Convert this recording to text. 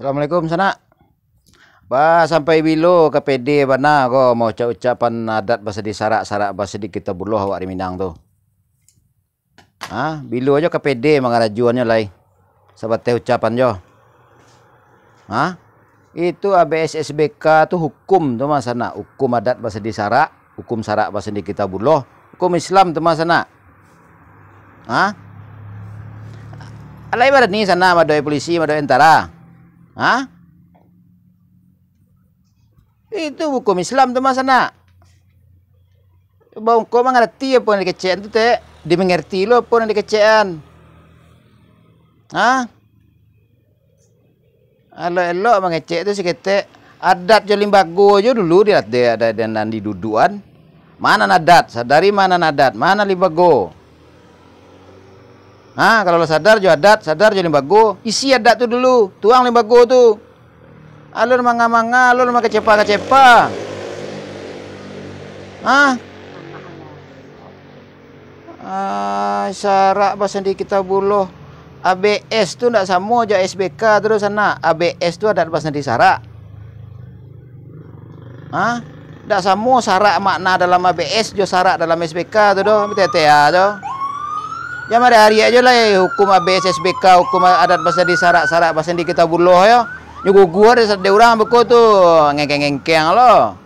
Assalamualaikum sana. Ba sampai bilo PD bana ko mau ucap ucapan adat bahasa di sarak-sarak bahasa di kita buluh awak di Minang tu. Ah, ha? bilo aja KPD mangarajuannya lai. Sabat teh ucapan jo. Ah, ha? Itu ABS SBK tu hukum tu masa nak hukum adat bahasa di sarak, hukum sarak bahasa di kita buluh, hukum Islam tu masa nak. Ah, ha? Alai barat ni sana madoi polisi, madoi entara. Hah? Itu hukum Islam tuh mas bangko Bang, kau mengerti apa yang dikecean tuh teh? Dimengerti lo apa yang dikecean? Hah? elok elok mengecek itu si teh adat jolim bago je dulu dia ada dan di duduan. Mana adat Sadari mana adat Mana libago? Nah, kalau lo sadar jo adat, sadar jo limbago, isi adat tu dulu, tuang limbago tu. Alur ah, manga-manga, alur manga kecepa-kecepa. Ah. Ah, pas bahasa di kita buluh. ABS tu ndak sama aja SBK terus sana. ABS tu adat bahasa di syarat. Ah, ndak sama syarat makna dalam ABS jo syarat dalam SBK tu doh, betul ya doh. Ya mari hari aja lah ya hukum ABSSBK, ah, hukum ah, adat bahasa di sarak-sarak bahasa di kitabullah ya. Nyugu gua desa de urang beko tuh ngengkeng-ngengkeng loh.